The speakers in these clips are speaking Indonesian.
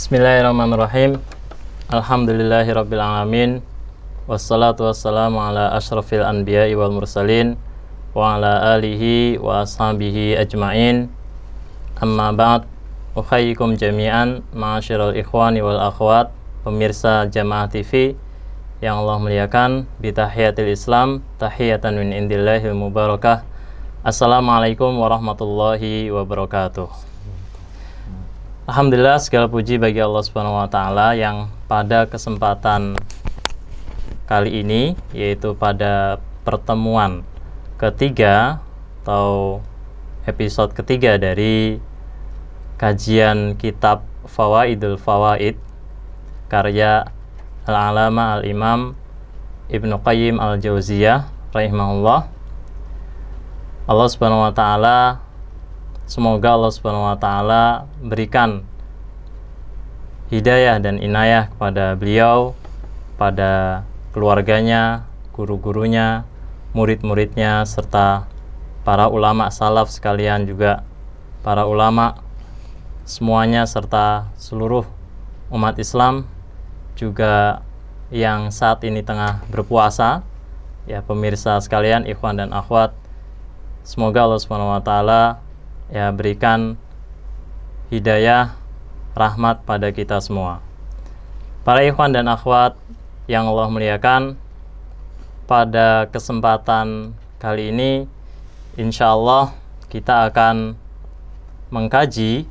Bismillahirrahmanirrahim. Alhamdulillahirrabbilalamin. Wassalatu wassalamu ala ashrafil anbiya wal mursalin wa ala alihi wa ashabihi ajmain. Amma ba'd. Ukhayikum jami'an ma'asyiral ikhwani wal akhwat, pemirsa Jamaah TV yang Allah muliakan Bitahiyatil Islam, tahiyatan min indillahil mubarakah. Assalamualaikum warahmatullahi wabarakatuh. Alhamdulillah segala puji bagi Allah Subhanahu wa taala yang pada kesempatan kali ini yaitu pada pertemuan ketiga atau episode ketiga dari kajian kitab Fawaidul Fawaid karya Al-Alama Al-Imam Ibnu Qayyim Al-Jauziyah rahimahullah. Allah Subhanahu wa taala Semoga Allah Subhanahu wa taala berikan hidayah dan inayah kepada beliau, pada keluarganya, guru-gurunya, murid-muridnya serta para ulama salaf sekalian juga para ulama semuanya serta seluruh umat Islam juga yang saat ini tengah berpuasa ya pemirsa sekalian ikhwan dan akhwat semoga Allah Subhanahu wa taala ya berikan hidayah rahmat pada kita semua. Para ikhwan dan akhwat yang Allah muliakan, pada kesempatan kali ini insya Allah kita akan mengkaji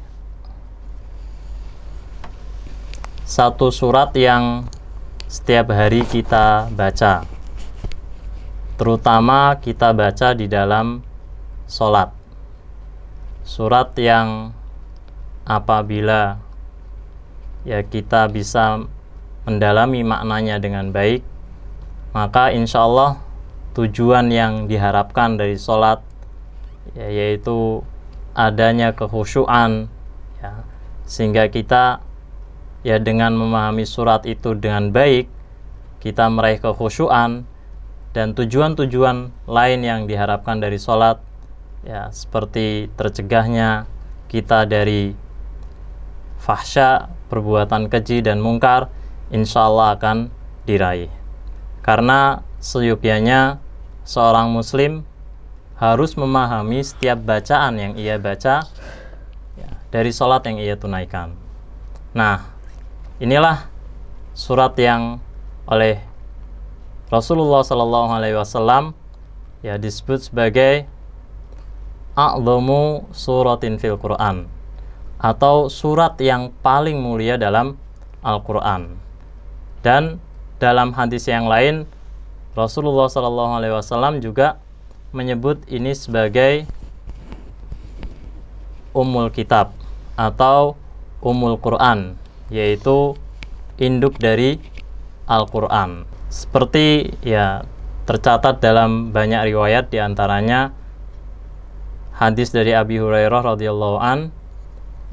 satu surat yang setiap hari kita baca terutama kita baca di dalam sholat surat yang apabila ya kita bisa mendalami maknanya dengan baik maka insya Allah tujuan yang diharapkan dari sholat ya, yaitu adanya kehusuan ya, sehingga kita ya dengan memahami surat itu dengan baik kita meraih kehusuan dan tujuan-tujuan lain yang diharapkan dari sholat ya seperti tercegahnya kita dari fahsya perbuatan keji dan mungkar insya Allah akan diraih karena seyukianya seorang muslim harus memahami setiap bacaan yang ia baca ya, dari sholat yang ia tunaikan nah inilah surat yang oleh Rasulullah Shallallahu Alaihi Wasallam ya disebut sebagai a'lamu suratin fil Qur'an atau surat yang paling mulia dalam Al-Qur'an. Dan dalam hadis yang lain Rasulullah Shallallahu alaihi wasallam juga menyebut ini sebagai umul kitab atau umul Qur'an yaitu induk dari Al-Qur'an. Seperti ya tercatat dalam banyak riwayat diantaranya hadis dari Abi Hurairah radhiyallahu an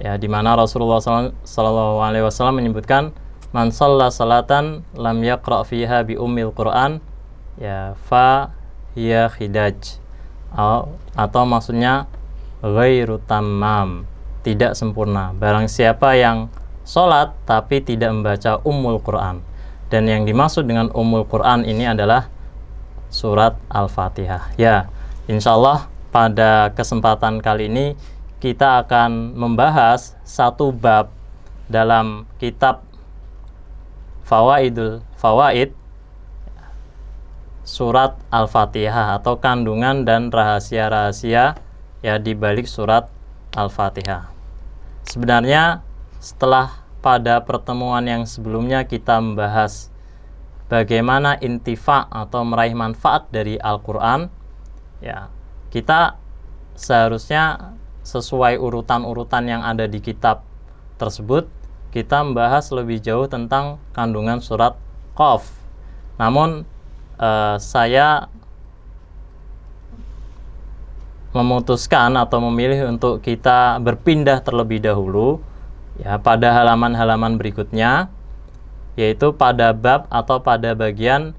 ya di mana Rasulullah sallallahu alaihi wasallam menyebutkan man shalla salatan lam yaqra fiha bi ummil Quran ya fa hiya khidaj atau, atau maksudnya ghairu tamam tidak sempurna barang siapa yang sholat tapi tidak membaca umul Quran dan yang dimaksud dengan umul Quran ini adalah surat Al-Fatihah ya insya Allah pada kesempatan kali ini kita akan membahas satu bab dalam kitab Fawaidul Fawaid surat Al-Fatihah atau kandungan dan rahasia-rahasia ya di balik surat Al-Fatihah. Sebenarnya setelah pada pertemuan yang sebelumnya kita membahas bagaimana intifa atau meraih manfaat dari Al-Qur'an ya kita seharusnya sesuai urutan-urutan yang ada di kitab tersebut kita membahas lebih jauh tentang kandungan surat Qaf. Namun eh, saya memutuskan atau memilih untuk kita berpindah terlebih dahulu ya pada halaman-halaman berikutnya yaitu pada bab atau pada bagian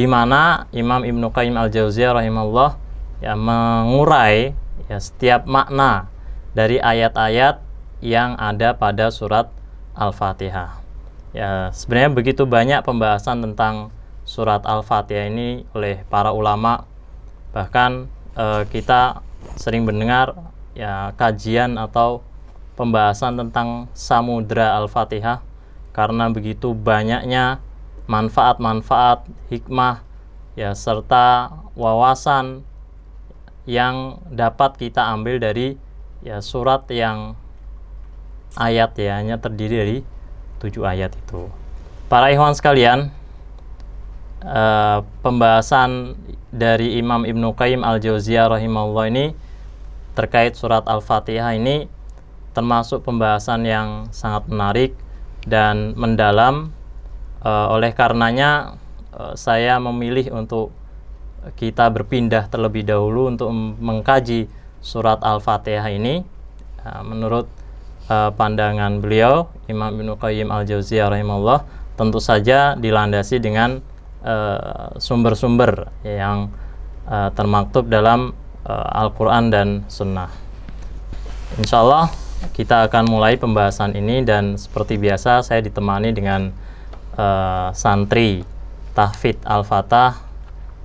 di mana Imam Ibnu Qayyim Al-Jauziyah rahimahullah ya mengurai ya setiap makna dari ayat-ayat yang ada pada surat Al-Fatihah. Ya, sebenarnya begitu banyak pembahasan tentang surat Al-Fatihah ini oleh para ulama. Bahkan eh, kita sering mendengar ya kajian atau pembahasan tentang samudra Al-Fatihah karena begitu banyaknya manfaat-manfaat, hikmah ya serta wawasan yang dapat kita ambil dari ya surat yang ayat ya hanya terdiri dari tujuh ayat itu. Para ikhwan sekalian, uh, pembahasan dari Imam Ibnu Qayyim Al-Jauziyah rahimahullah ini terkait surat Al-Fatihah ini termasuk pembahasan yang sangat menarik dan mendalam Uh, oleh karenanya uh, saya memilih untuk kita berpindah terlebih dahulu untuk mengkaji surat Al-Fatihah ini uh, menurut uh, pandangan beliau Imam bin Qayyim Al-Jauziyah rahimahullah tentu saja dilandasi dengan sumber-sumber uh, yang uh, termaktub dalam uh, Al-Qur'an dan Sunnah. Insya Allah kita akan mulai pembahasan ini dan seperti biasa saya ditemani dengan uh, santri Tahfid Al-Fatah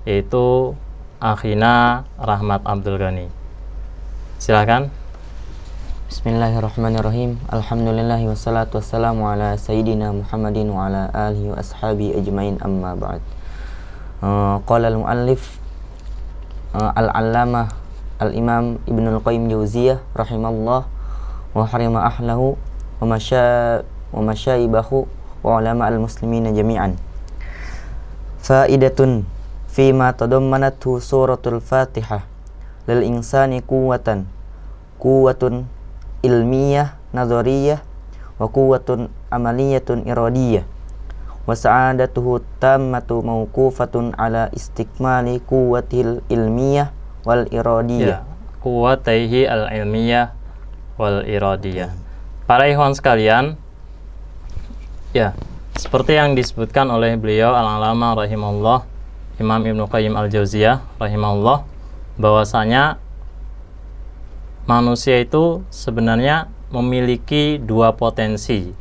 yaitu Akhina Rahmat Abdul Ghani. silakan Bismillahirrahmanirrahim. Alhamdulillah wassalatu wassalamu ala sayyidina Muhammadin wa ala alihi wa ashabi ajmain amma ba'd. Uh, qala al-muallif uh, al-allamah al-imam Ibnu Al-Qayyim Jauziyah rahimallahu wa harima ahlahu wa masya wa masyaibahu wa ulama al-muslimina jami'an. Faidatun fima tadammanathu suratul Fatihah lil insani quwwatan quwwatun ilmiyah nazariyah wa quwwatun amaliyatun iradiyah wa sa'adatuhu tammatu mauqufatun ala istikmali quwwatil ilmiyah wal iradiyah ya, quwwataihi al ilmiyah wal iradiyah para ikhwan sekalian Ya, seperti yang disebutkan oleh beliau Al-Alama rahimahullah, Imam Ibnu Qayyim Al-Jauziyah rahimahullah, bahwasanya manusia itu sebenarnya memiliki dua potensi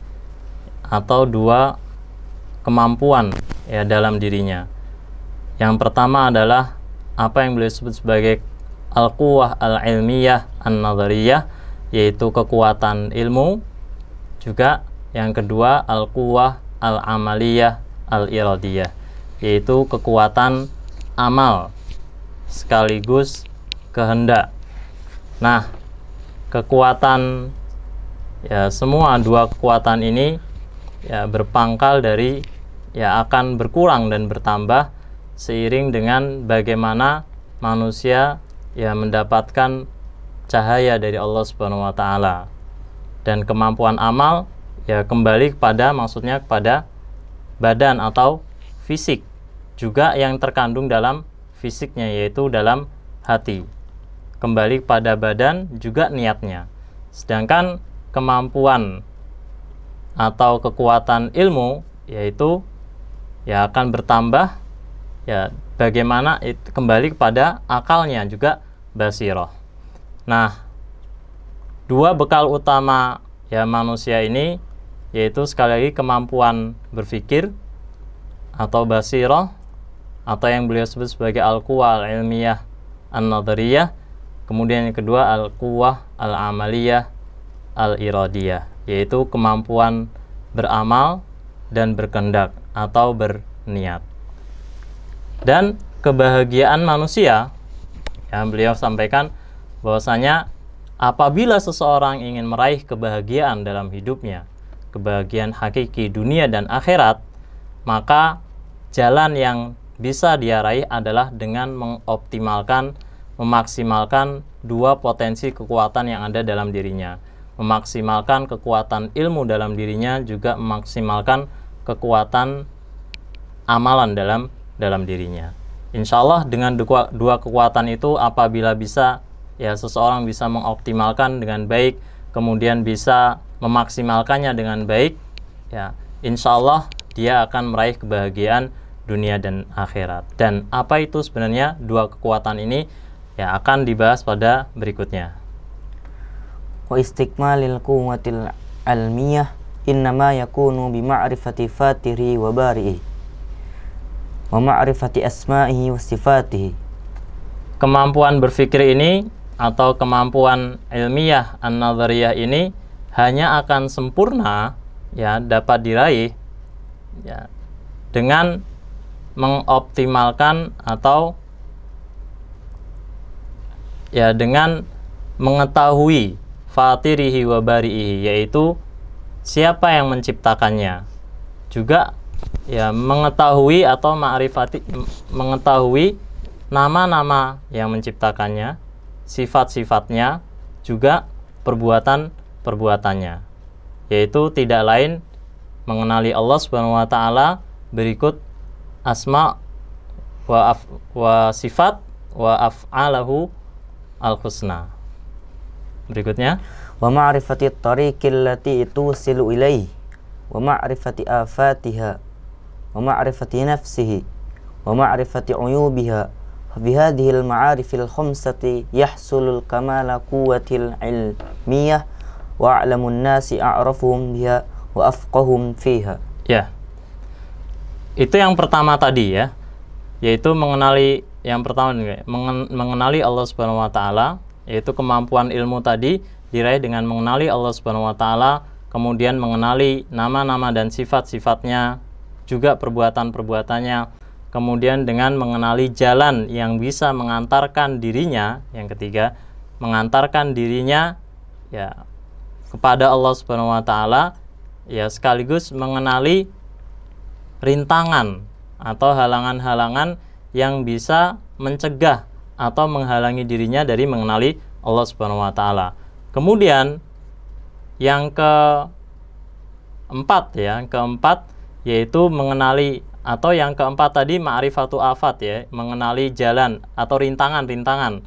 atau dua kemampuan ya dalam dirinya. Yang pertama adalah apa yang beliau sebut sebagai al-quwah al-ilmiyah an-nadhariyah yaitu kekuatan ilmu juga yang kedua al-quwah al-amaliyah al-iradiyah yaitu kekuatan amal sekaligus kehendak. Nah, kekuatan ya semua dua kekuatan ini ya berpangkal dari ya akan berkurang dan bertambah seiring dengan bagaimana manusia ya mendapatkan cahaya dari Allah Subhanahu wa taala. Dan kemampuan amal ya kembali kepada maksudnya kepada badan atau fisik juga yang terkandung dalam fisiknya yaitu dalam hati kembali pada badan juga niatnya sedangkan kemampuan atau kekuatan ilmu yaitu ya akan bertambah ya bagaimana it, kembali kepada akalnya juga basiroh. Nah, dua bekal utama ya manusia ini yaitu sekali lagi kemampuan berpikir atau basiroh atau yang beliau sebut sebagai al-quwah al-ilmiyah an-nadhariyah kemudian yang kedua al-quwah al-amaliyah al-iradiyah yaitu kemampuan beramal dan berkendak atau berniat dan kebahagiaan manusia yang beliau sampaikan bahwasanya apabila seseorang ingin meraih kebahagiaan dalam hidupnya kebahagiaan hakiki dunia dan akhirat, maka jalan yang bisa dia raih adalah dengan mengoptimalkan, memaksimalkan dua potensi kekuatan yang ada dalam dirinya. Memaksimalkan kekuatan ilmu dalam dirinya juga memaksimalkan kekuatan amalan dalam dalam dirinya. Insya Allah dengan dua, dua kekuatan itu apabila bisa ya seseorang bisa mengoptimalkan dengan baik kemudian bisa memaksimalkannya dengan baik, ya insya Allah dia akan meraih kebahagiaan dunia dan akhirat. Dan apa itu sebenarnya dua kekuatan ini ya akan dibahas pada berikutnya. Wa istiqmalil kuwatil almiyah innama yakunu bima'rifati fatiri wa bari'i wa ma'rifati asma'ihi wa sifatihi. Kemampuan berpikir ini atau kemampuan ilmiah an ini hanya akan sempurna ya dapat diraih ya dengan mengoptimalkan atau ya dengan mengetahui fatirihi wa barihi yaitu siapa yang menciptakannya juga ya mengetahui atau ma'rifati mengetahui nama-nama yang menciptakannya sifat-sifatnya juga perbuatan-perbuatannya yaitu tidak lain mengenali Allah Subhanahu wa taala berikut asma wa, af, wa sifat wa af'alahu al-husna. Berikutnya wa ma'rifati tariqil lati tusilu ilaihi wa ma'rifati afatiha wa ma'rifati nafsihi wa ma'rifati uyubiha بهذه المعارف الخمسة يحصل الكمال قوة العلمية وأعلم الناس أعرفهم بها وأفقهم فيها ya itu yang pertama tadi ya yaitu mengenali yang pertama mengen, mengenali Allah Subhanahu wa taala yaitu kemampuan ilmu tadi diraih dengan mengenali Allah Subhanahu wa taala kemudian mengenali nama-nama dan sifat-sifatnya juga perbuatan-perbuatannya kemudian dengan mengenali jalan yang bisa mengantarkan dirinya yang ketiga mengantarkan dirinya ya kepada Allah Subhanahu wa taala ya sekaligus mengenali rintangan atau halangan-halangan yang bisa mencegah atau menghalangi dirinya dari mengenali Allah Subhanahu wa taala. Kemudian yang keempat ya, yang keempat yaitu mengenali atau yang keempat tadi ma'rifatu afat ya, mengenali jalan atau rintangan-rintangan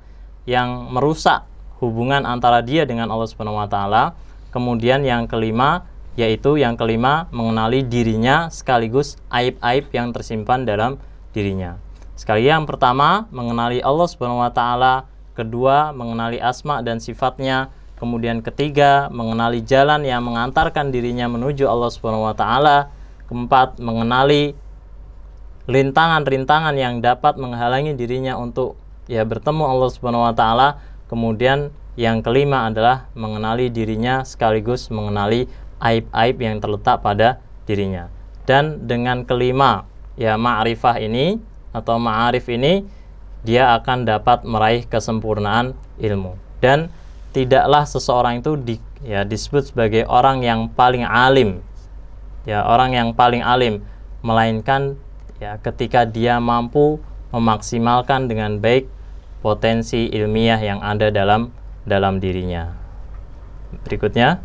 yang merusak hubungan antara dia dengan Allah Subhanahu wa taala. Kemudian yang kelima yaitu yang kelima mengenali dirinya sekaligus aib-aib yang tersimpan dalam dirinya. Sekali yang pertama mengenali Allah Subhanahu wa taala, kedua mengenali asma dan sifatnya, kemudian ketiga mengenali jalan yang mengantarkan dirinya menuju Allah Subhanahu wa taala, keempat mengenali rintangan-rintangan yang dapat menghalangi dirinya untuk ya bertemu Allah Subhanahu wa taala. Kemudian yang kelima adalah mengenali dirinya sekaligus mengenali aib-aib yang terletak pada dirinya. Dan dengan kelima ya ma'rifah ini atau ma'arif ini dia akan dapat meraih kesempurnaan ilmu. Dan tidaklah seseorang itu di, ya disebut sebagai orang yang paling alim. Ya, orang yang paling alim melainkan ya ketika dia mampu memaksimalkan dengan baik potensi ilmiah yang ada dalam dalam dirinya. Berikutnya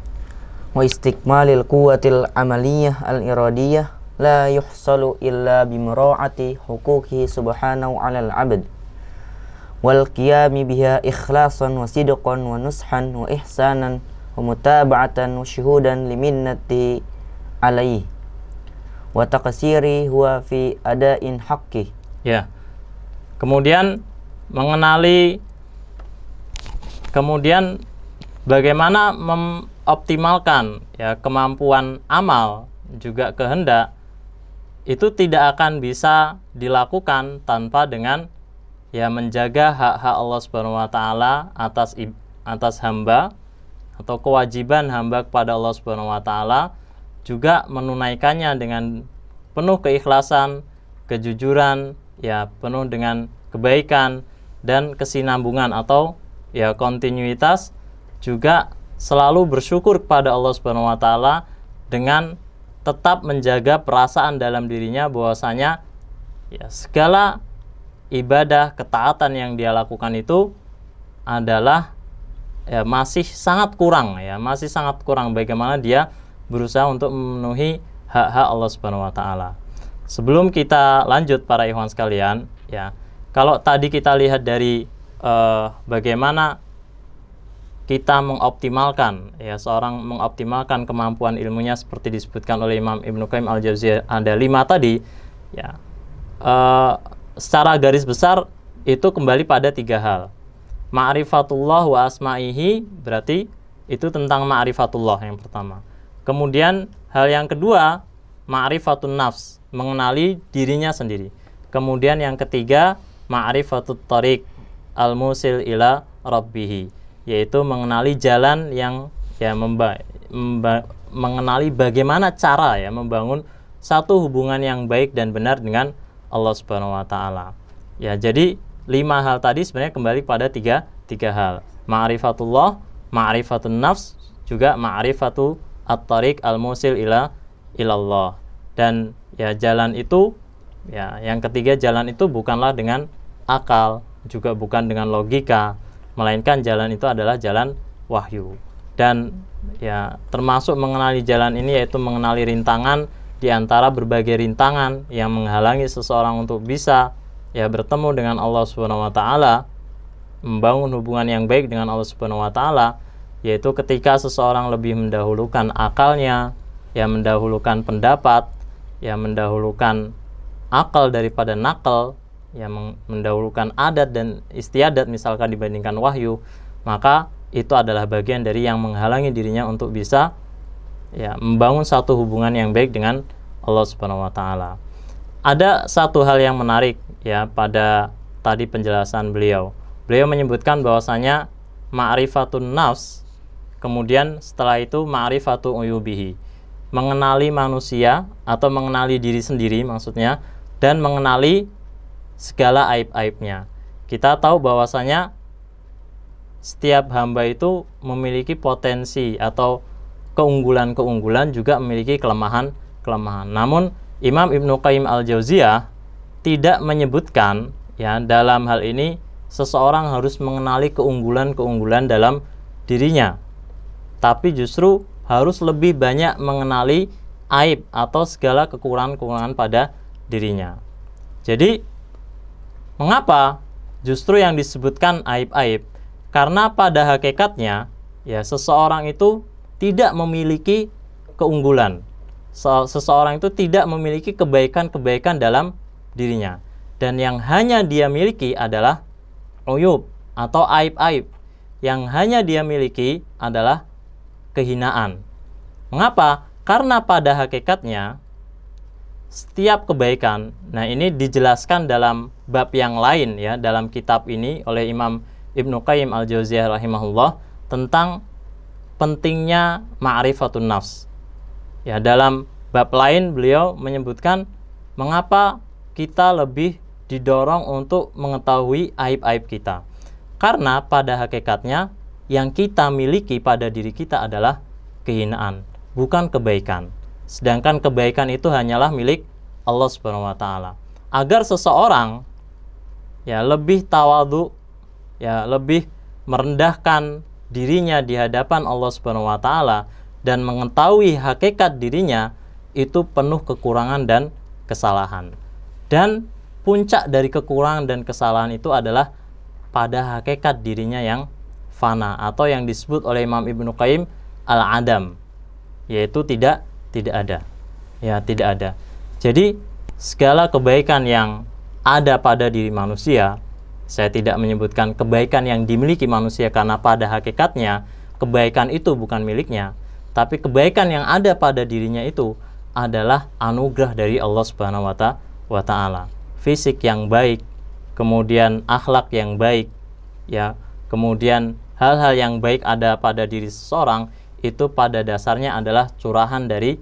wa istiqmalil quwwatil amaliyah al iradiyah la yuhsalu illa bimuraati huquqihi subhanahu 'alal 'abd wal qiyami biha ikhlasan wa sidqan wa nushan wa ihsanan wa mutaba'atan wa syuhudan liminnati alaihi wa taqsiri huwa fi ada'in haqqi. Ya. Kemudian mengenali kemudian bagaimana mengoptimalkan ya kemampuan amal juga kehendak itu tidak akan bisa dilakukan tanpa dengan ya menjaga hak-hak Allah Subhanahu wa taala atas atas hamba atau kewajiban hamba kepada Allah Subhanahu wa taala juga menunaikannya dengan penuh keikhlasan, kejujuran, ya penuh dengan kebaikan dan kesinambungan atau ya kontinuitas juga selalu bersyukur kepada Allah Subhanahu wa taala dengan tetap menjaga perasaan dalam dirinya bahwasanya ya segala ibadah ketaatan yang dia lakukan itu adalah ya, masih sangat kurang ya masih sangat kurang bagaimana dia berusaha untuk memenuhi hak-hak Allah Subhanahu wa taala. Sebelum kita lanjut para ikhwan sekalian, ya. Kalau tadi kita lihat dari uh, bagaimana kita mengoptimalkan ya seorang mengoptimalkan kemampuan ilmunya seperti disebutkan oleh Imam Ibnu Qayyim al jauziyah ada lima tadi ya uh, secara garis besar itu kembali pada tiga hal ma'rifatullah wa asma'ihi berarti itu tentang ma'rifatullah yang pertama Kemudian hal yang kedua, ma'rifatun nafs, mengenali dirinya sendiri. Kemudian yang ketiga, ma'rifatut tariq al-musil ila rabbihi, yaitu mengenali jalan yang ya memba, memba, mengenali bagaimana cara ya membangun satu hubungan yang baik dan benar dengan Allah Subhanahu wa taala. Ya, jadi lima hal tadi sebenarnya kembali pada tiga tiga hal. Ma'rifatullah, ma'rifatun nafs, juga ma'rifatu at-tariq al-musil ila ilallah. Dan ya jalan itu ya yang ketiga jalan itu bukanlah dengan akal, juga bukan dengan logika, melainkan jalan itu adalah jalan wahyu. Dan ya termasuk mengenali jalan ini yaitu mengenali rintangan di antara berbagai rintangan yang menghalangi seseorang untuk bisa ya bertemu dengan Allah Subhanahu wa taala, membangun hubungan yang baik dengan Allah Subhanahu wa taala yaitu ketika seseorang lebih mendahulukan akalnya, yang mendahulukan pendapat, yang mendahulukan akal daripada nakal, yang mendahulukan adat dan istiadat misalkan dibandingkan wahyu, maka itu adalah bagian dari yang menghalangi dirinya untuk bisa ya membangun satu hubungan yang baik dengan Allah Subhanahu wa taala. Ada satu hal yang menarik ya pada tadi penjelasan beliau. Beliau menyebutkan bahwasanya ma'rifatun nafs Kemudian setelah itu ma'rifatu uyubihi. Mengenali manusia atau mengenali diri sendiri maksudnya dan mengenali segala aib-aibnya. Kita tahu bahwasanya setiap hamba itu memiliki potensi atau keunggulan-keunggulan juga memiliki kelemahan-kelemahan. Namun Imam Ibnu Qayyim Al-Jauziyah tidak menyebutkan ya dalam hal ini seseorang harus mengenali keunggulan-keunggulan dalam dirinya tapi justru harus lebih banyak mengenali aib atau segala kekurangan-kekurangan pada dirinya. Jadi, mengapa justru yang disebutkan aib-aib? Karena pada hakikatnya, ya seseorang itu tidak memiliki keunggulan. Seseorang itu tidak memiliki kebaikan-kebaikan dalam dirinya. Dan yang hanya dia miliki adalah uyub atau aib-aib. Yang hanya dia miliki adalah kehinaan. Mengapa? Karena pada hakikatnya setiap kebaikan, nah ini dijelaskan dalam bab yang lain ya dalam kitab ini oleh Imam Ibnu Qayyim Al-Jauziyah rahimahullah tentang pentingnya ma'rifatun nafs. Ya dalam bab lain beliau menyebutkan mengapa kita lebih didorong untuk mengetahui aib-aib kita. Karena pada hakikatnya yang kita miliki pada diri kita adalah kehinaan, bukan kebaikan. Sedangkan kebaikan itu hanyalah milik Allah Subhanahu wa taala. Agar seseorang ya lebih tawadhu, ya lebih merendahkan dirinya di hadapan Allah Subhanahu wa taala dan mengetahui hakikat dirinya itu penuh kekurangan dan kesalahan. Dan puncak dari kekurangan dan kesalahan itu adalah pada hakikat dirinya yang fana atau yang disebut oleh Imam Ibnu Qayyim al-adam yaitu tidak tidak ada. Ya, tidak ada. Jadi segala kebaikan yang ada pada diri manusia, saya tidak menyebutkan kebaikan yang dimiliki manusia karena pada hakikatnya kebaikan itu bukan miliknya, tapi kebaikan yang ada pada dirinya itu adalah anugerah dari Allah Subhanahu wa taala. Fisik yang baik, kemudian akhlak yang baik, ya, kemudian hal-hal yang baik ada pada diri seseorang itu pada dasarnya adalah curahan dari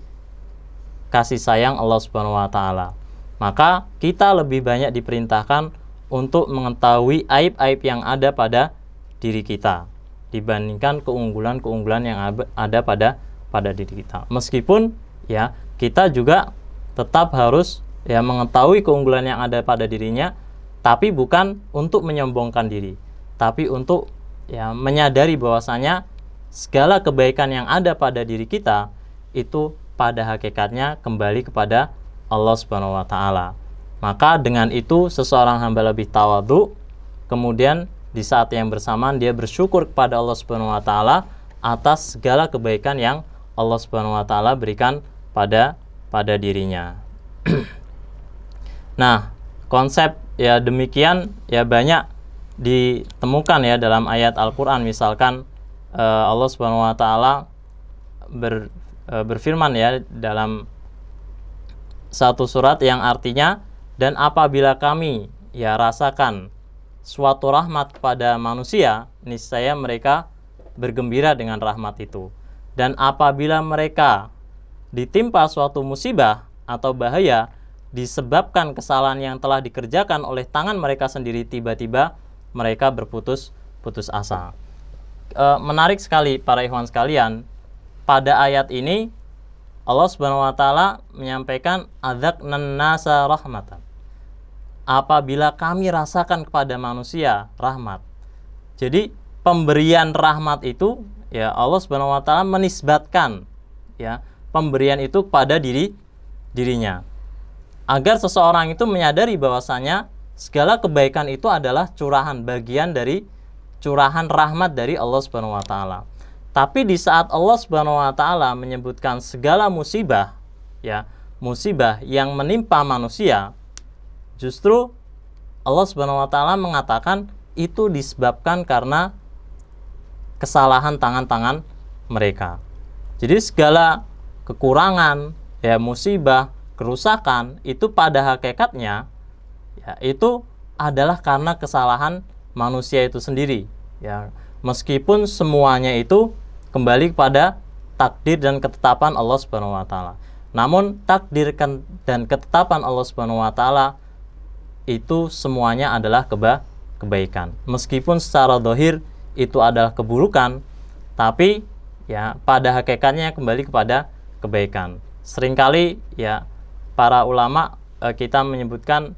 kasih sayang Allah Subhanahu wa taala. Maka kita lebih banyak diperintahkan untuk mengetahui aib-aib yang ada pada diri kita dibandingkan keunggulan-keunggulan yang ada pada pada diri kita. Meskipun ya kita juga tetap harus ya mengetahui keunggulan yang ada pada dirinya tapi bukan untuk menyombongkan diri, tapi untuk ya menyadari bahwasanya segala kebaikan yang ada pada diri kita itu pada hakikatnya kembali kepada Allah Subhanahu wa taala. Maka dengan itu seseorang hamba lebih tawadhu, kemudian di saat yang bersamaan dia bersyukur kepada Allah Subhanahu wa taala atas segala kebaikan yang Allah Subhanahu wa taala berikan pada pada dirinya. nah, konsep ya demikian ya banyak ditemukan ya dalam ayat Al-Qur'an misalkan uh, Allah Subhanahu wa taala ber, uh, berfirman ya dalam satu surat yang artinya dan apabila kami ya rasakan suatu rahmat kepada manusia niscaya mereka bergembira dengan rahmat itu dan apabila mereka ditimpa suatu musibah atau bahaya disebabkan kesalahan yang telah dikerjakan oleh tangan mereka sendiri tiba-tiba mereka berputus putus asa. E, menarik sekali para ikhwan sekalian, pada ayat ini Allah Subhanahu wa taala menyampaikan adzaqnan nasa rahmatan. Apabila kami rasakan kepada manusia rahmat. Jadi pemberian rahmat itu ya Allah Subhanahu wa taala menisbatkan ya pemberian itu pada diri dirinya. Agar seseorang itu menyadari bahwasanya Segala kebaikan itu adalah curahan bagian dari curahan rahmat dari Allah Subhanahu wa taala. Tapi di saat Allah Subhanahu wa taala menyebutkan segala musibah ya, musibah yang menimpa manusia, justru Allah Subhanahu wa taala mengatakan itu disebabkan karena kesalahan tangan-tangan mereka. Jadi segala kekurangan, ya musibah, kerusakan itu pada hakikatnya ya itu adalah karena kesalahan manusia itu sendiri ya meskipun semuanya itu kembali kepada takdir dan ketetapan Allah Subhanahu wa taala. Namun takdir kan- dan ketetapan Allah Subhanahu wa taala itu semuanya adalah keba kebaikan. Meskipun secara dohir itu adalah keburukan, tapi ya pada hakikatnya kembali kepada kebaikan. Seringkali ya para ulama eh, kita menyebutkan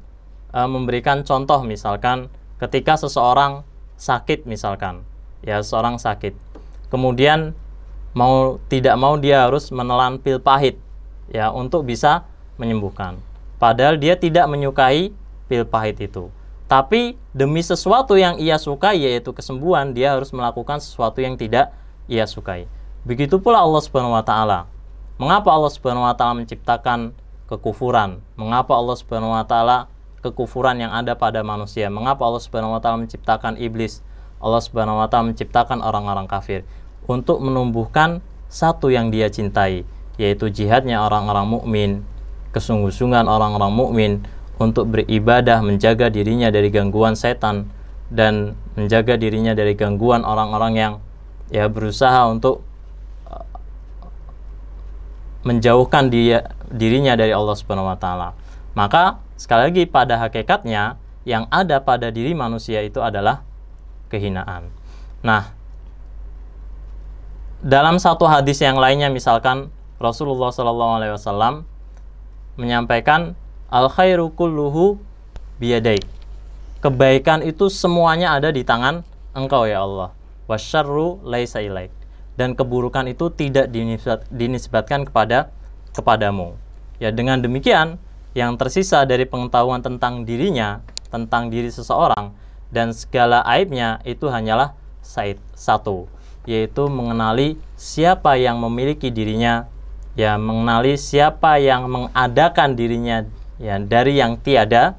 uh, memberikan contoh misalkan ketika seseorang sakit misalkan ya seorang sakit kemudian mau tidak mau dia harus menelan pil pahit ya untuk bisa menyembuhkan padahal dia tidak menyukai pil pahit itu tapi demi sesuatu yang ia sukai yaitu kesembuhan dia harus melakukan sesuatu yang tidak ia sukai begitu pula Allah Subhanahu wa taala mengapa Allah Subhanahu wa taala menciptakan kekufuran mengapa Allah Subhanahu wa taala kekufuran yang ada pada manusia. Mengapa Allah Subhanahu wa taala menciptakan iblis? Allah Subhanahu wa taala menciptakan orang-orang kafir untuk menumbuhkan satu yang dia cintai, yaitu jihadnya orang-orang mukmin, kesungguh-sungguhan orang-orang mukmin untuk beribadah menjaga dirinya dari gangguan setan dan menjaga dirinya dari gangguan orang-orang yang ya berusaha untuk eh, menjauhkan dia dirinya dari Allah Subhanahu wa taala. Maka Sekali lagi pada hakikatnya yang ada pada diri manusia itu adalah kehinaan. Nah, dalam satu hadis yang lainnya misalkan Rasulullah Shallallahu menyampaikan al khairu kulluhu biyadai. Kebaikan itu semuanya ada di tangan engkau ya Allah. Wasyarru laisa ilaik. Dan keburukan itu tidak dinisbat, dinisbatkan kepada kepadamu. Ya dengan demikian yang tersisa dari pengetahuan tentang dirinya, tentang diri seseorang, dan segala aibnya itu hanyalah Said satu, yaitu mengenali siapa yang memiliki dirinya, ya mengenali siapa yang mengadakan dirinya ya dari yang tiada,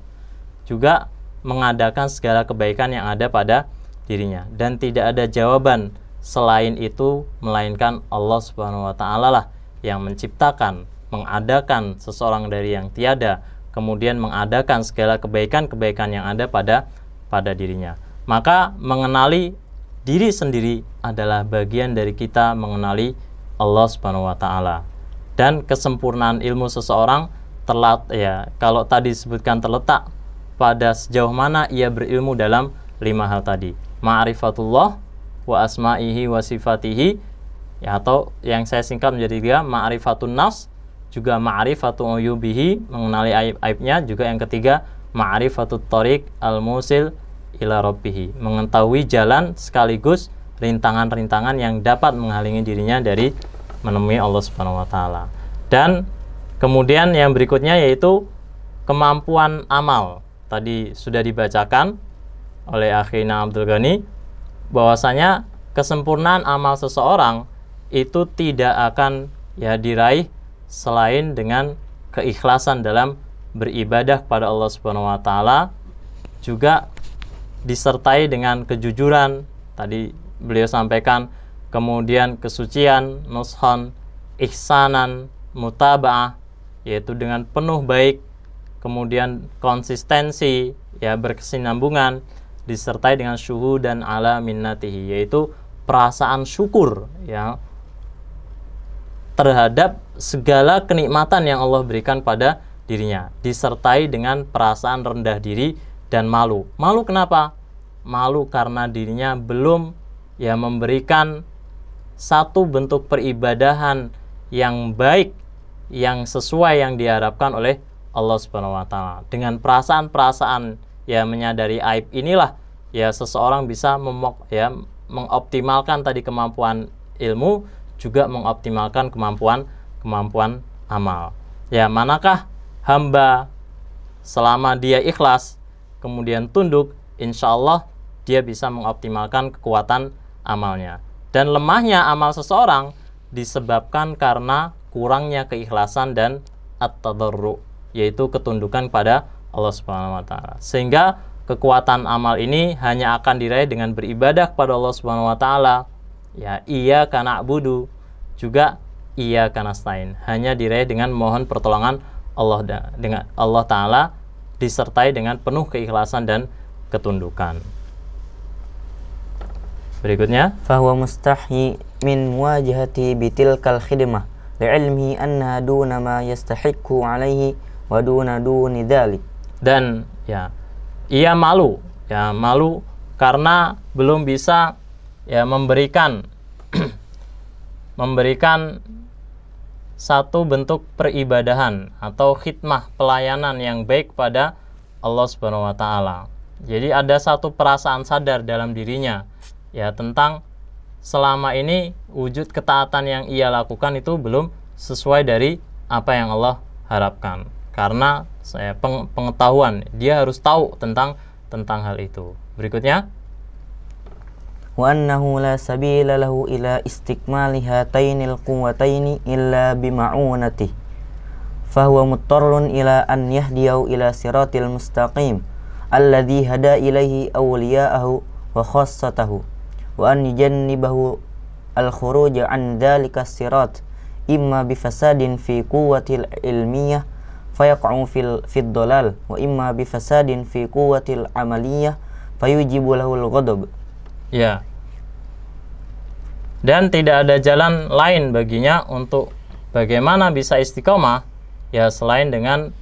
juga mengadakan segala kebaikan yang ada pada dirinya dan tidak ada jawaban selain itu melainkan Allah Subhanahu wa taala lah yang menciptakan mengadakan seseorang dari yang tiada, kemudian mengadakan segala kebaikan-kebaikan yang ada pada pada dirinya. Maka mengenali diri sendiri adalah bagian dari kita mengenali Allah Subhanahu wa taala. Dan kesempurnaan ilmu seseorang terlat ya, kalau tadi disebutkan terletak pada sejauh mana ia berilmu dalam lima hal tadi. Ma'rifatullah wa asma'ihi wa sifatihi ya, atau yang saya singkat menjadi dia ma'rifatun nafs juga ma'rifatu uyubihi mengenali aib-aibnya juga yang ketiga ma'rifatu tariq al-musil ila rabbihi mengetahui jalan sekaligus rintangan-rintangan yang dapat menghalangi dirinya dari menemui Allah Subhanahu wa taala. Dan kemudian yang berikutnya yaitu kemampuan amal. Tadi sudah dibacakan oleh Akhina Abdul Ghani bahwasanya kesempurnaan amal seseorang itu tidak akan ya diraih selain dengan keikhlasan dalam beribadah kepada Allah Subhanahu wa taala juga disertai dengan kejujuran tadi beliau sampaikan kemudian kesucian nushan ihsanan mutabaah yaitu dengan penuh baik kemudian konsistensi ya berkesinambungan disertai dengan syuhu dan ala minnatihi yaitu perasaan syukur ya terhadap segala kenikmatan yang Allah berikan pada dirinya, disertai dengan perasaan rendah diri dan malu. Malu kenapa? Malu karena dirinya belum ya memberikan satu bentuk peribadahan yang baik yang sesuai yang diharapkan oleh Allah Subhanahu wa taala. Dengan perasaan-perasaan ya menyadari aib inilah ya seseorang bisa memok ya mengoptimalkan tadi kemampuan ilmu juga mengoptimalkan kemampuan kemampuan amal. Ya, manakah hamba selama dia ikhlas kemudian tunduk, insya Allah dia bisa mengoptimalkan kekuatan amalnya. Dan lemahnya amal seseorang disebabkan karena kurangnya keikhlasan dan at-tadarru, yaitu ketundukan pada Allah Subhanahu wa taala. Sehingga kekuatan amal ini hanya akan diraih dengan beribadah kepada Allah Subhanahu wa taala. Ya, iya karena budu juga ia karena selain hanya diraih dengan mohon pertolongan Allah dengan Allah Taala disertai dengan penuh keikhlasan dan ketundukan. Berikutnya, fahuwa mustahi min wajahati bitilkal khidmah li'ilmihi anna duna ma yastahiqqu alaihi wa duna duni dhalik. Dan ya, ia malu, ya malu karena belum bisa ya memberikan memberikan satu bentuk peribadahan atau khidmah pelayanan yang baik pada Allah Subhanahu wa taala. Jadi ada satu perasaan sadar dalam dirinya ya tentang selama ini wujud ketaatan yang ia lakukan itu belum sesuai dari apa yang Allah harapkan. Karena saya pengetahuan, dia harus tahu tentang tentang hal itu. Berikutnya وأنه لا سبيل له إلى استكمال هاتين القوتين إلا بمعونته فهو مضطر إلى أن يهديه إلى صراط المستقيم الذي هدى إليه أولياءه وخاصته وأن يجنبه الخروج عن ذلك الصراط إما بفساد في قوة العلمية فيقع في, في الضلال وإما بفساد في قوة العملية فيجب له الغضب Ya. Dan tidak ada jalan lain baginya untuk bagaimana bisa istiqomah ya selain dengan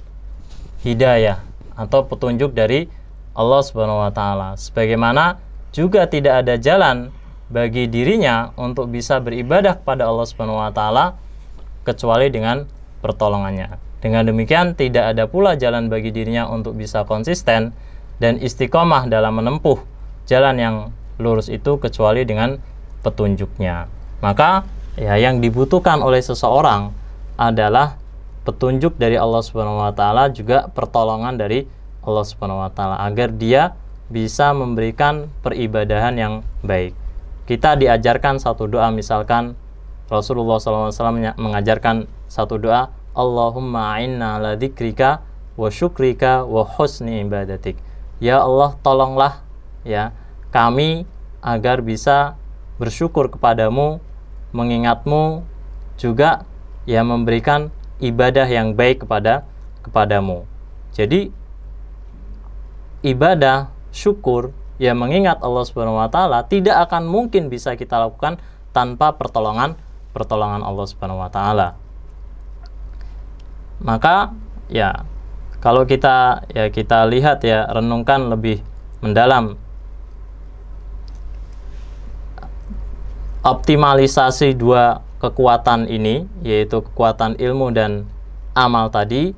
hidayah atau petunjuk dari Allah Subhanahu wa taala. Sebagaimana juga tidak ada jalan bagi dirinya untuk bisa beribadah kepada Allah Subhanahu wa taala kecuali dengan pertolongannya. Dengan demikian tidak ada pula jalan bagi dirinya untuk bisa konsisten dan istiqomah dalam menempuh jalan yang lurus itu kecuali dengan petunjuknya. Maka ya yang dibutuhkan oleh seseorang adalah petunjuk dari Allah Subhanahu wa taala juga pertolongan dari Allah Subhanahu wa taala agar dia bisa memberikan peribadahan yang baik. Kita diajarkan satu doa misalkan Rasulullah SAW mengajarkan satu doa Allahumma inna ala dzikrika wa syukrika wa husni ibadatik. Ya Allah, tolonglah ya kami agar bisa bersyukur kepadamu, mengingatmu juga yang memberikan ibadah yang baik kepada kepadamu. Jadi ibadah syukur yang mengingat Allah Subhanahu wa taala tidak akan mungkin bisa kita lakukan tanpa pertolongan pertolongan Allah Subhanahu wa taala. Maka ya kalau kita ya kita lihat ya renungkan lebih mendalam optimalisasi dua kekuatan ini, yaitu kekuatan ilmu dan amal tadi,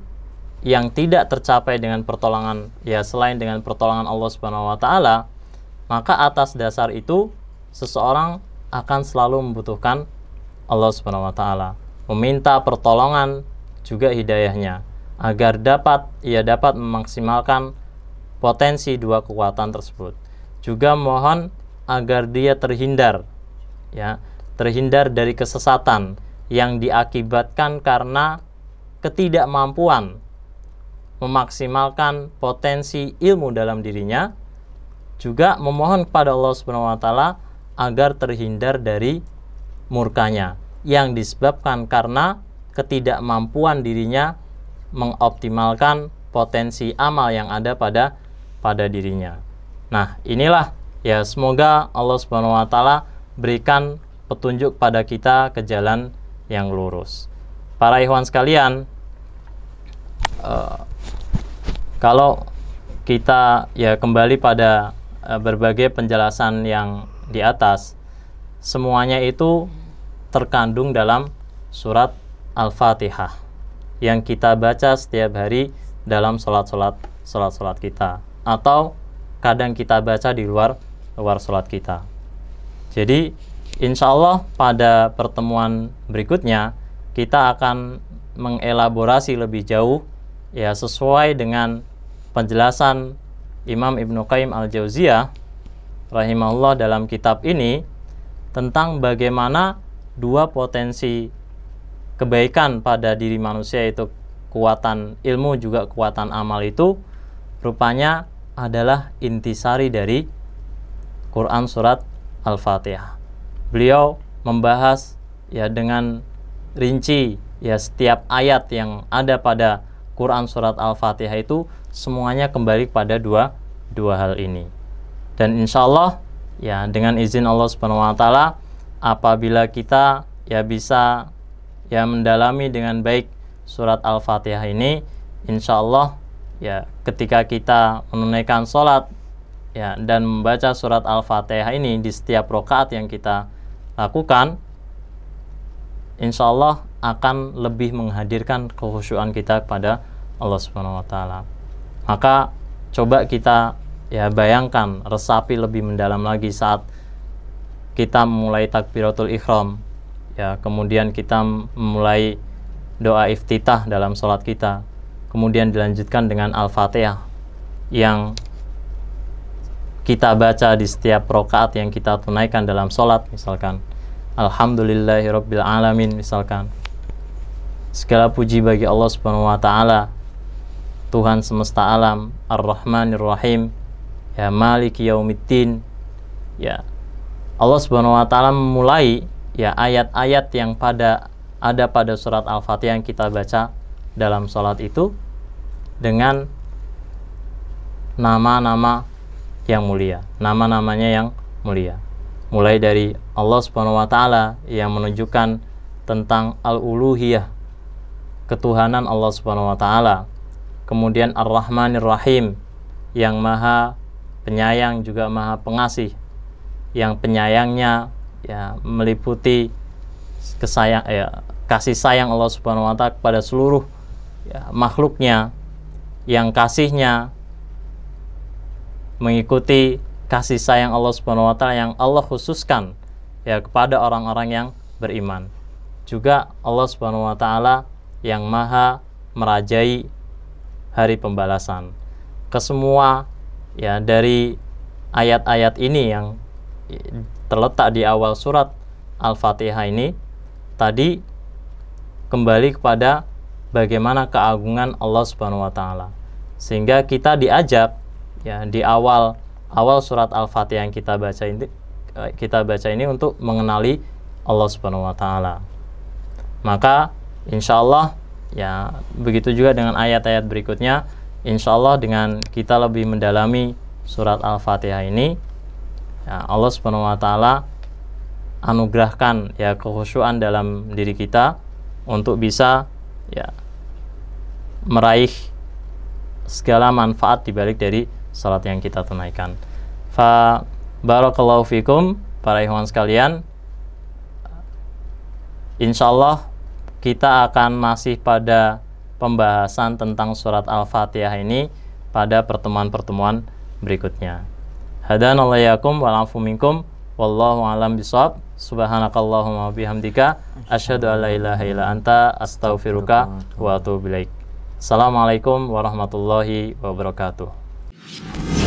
yang tidak tercapai dengan pertolongan, ya selain dengan pertolongan Allah Subhanahu wa Ta'ala, maka atas dasar itu seseorang akan selalu membutuhkan Allah Subhanahu wa Ta'ala, meminta pertolongan juga hidayahnya agar dapat ia dapat memaksimalkan potensi dua kekuatan tersebut. Juga mohon agar dia terhindar ya terhindar dari kesesatan yang diakibatkan karena ketidakmampuan memaksimalkan potensi ilmu dalam dirinya juga memohon kepada Allah Subhanahu wa taala agar terhindar dari murkanya yang disebabkan karena ketidakmampuan dirinya mengoptimalkan potensi amal yang ada pada pada dirinya. Nah, inilah ya semoga Allah Subhanahu wa taala berikan petunjuk pada kita ke jalan yang lurus. Para ikhwan sekalian, uh, kalau kita ya kembali pada uh, berbagai penjelasan yang di atas, semuanya itu terkandung dalam surat Al-Fatihah yang kita baca setiap hari dalam sholat-sholat sholat-sholat kita atau kadang kita baca di luar luar sholat kita. Jadi insya Allah pada pertemuan berikutnya kita akan mengelaborasi lebih jauh ya sesuai dengan penjelasan Imam Ibnu Qayyim al-Jauziyah rahimahullah dalam kitab ini tentang bagaimana dua potensi kebaikan pada diri manusia itu kekuatan ilmu juga kekuatan amal itu rupanya adalah intisari dari Quran surat Al-Fatihah. Beliau membahas ya dengan rinci ya setiap ayat yang ada pada Quran surat Al-Fatihah itu semuanya kembali kepada dua dua hal ini. Dan insya Allah ya dengan izin Allah Subhanahu Wa Taala apabila kita ya bisa ya mendalami dengan baik surat Al-Fatihah ini, insya Allah ya ketika kita menunaikan sholat Ya, dan membaca surat Al-Fatihah ini di setiap rokaat yang kita lakukan, insya Allah akan lebih menghadirkan kehusuan kita kepada Allah Subhanahu Wa Taala. Maka coba kita ya bayangkan, resapi lebih mendalam lagi saat kita mulai takbiratul ikhram, ya kemudian kita mulai doa iftitah dalam sholat kita, kemudian dilanjutkan dengan al-fatihah yang kita baca di setiap rokaat yang kita tunaikan dalam sholat misalkan alamin misalkan segala puji bagi Allah Subhanahu wa taala Tuhan semesta alam Ar-Rahmanir Rahim ya Maliki Yaumiddin ya Allah Subhanahu wa taala memulai ya ayat-ayat yang pada ada pada surat Al-Fatihah yang kita baca dalam sholat itu dengan nama-nama yang mulia, nama-namanya yang mulia. Mulai dari Allah Subhanahu wa taala yang menunjukkan tentang al-uluhiyah, ketuhanan Allah Subhanahu wa taala. Kemudian Ar-Rahmanir Rahim yang Maha Penyayang juga Maha Pengasih. Yang penyayangnya ya meliputi kesayang ya, kasih sayang Allah Subhanahu wa taala kepada seluruh ya, makhluknya yang kasihnya mengikuti kasih sayang Allah Subhanahu wa taala yang Allah khususkan ya kepada orang-orang yang beriman. Juga Allah Subhanahu wa taala yang maha merajai hari pembalasan. Kesemua ya dari ayat-ayat ini yang terletak di awal surat Al-Fatihah ini tadi kembali kepada bagaimana keagungan Allah Subhanahu wa taala. Sehingga kita diajak ya di awal awal surat Al-Fatihah yang kita baca ini eh, kita baca ini untuk mengenali Allah Subhanahu wa taala. Maka insya Allah ya begitu juga dengan ayat-ayat berikutnya insya Allah dengan kita lebih mendalami surat Al-Fatihah ini ya, Allah Subhanahu wa taala anugerahkan ya kehusuan dalam diri kita untuk bisa ya meraih segala manfaat dibalik dari salat yang kita tunaikan. Fa barakallahu fikum para ikhwan sekalian. Insyaallah kita akan masih pada pembahasan tentang surat Al-Fatihah ini pada pertemuan-pertemuan berikutnya. Hadanallayakum wa afu minkum wallahu alam bisawab. Subhanakallahumma bihamdika asyhadu alla ilaha illa anta astaghfiruka wa atubu ilaik. Assalamualaikum warahmatullahi wabarakatuh. Thank you.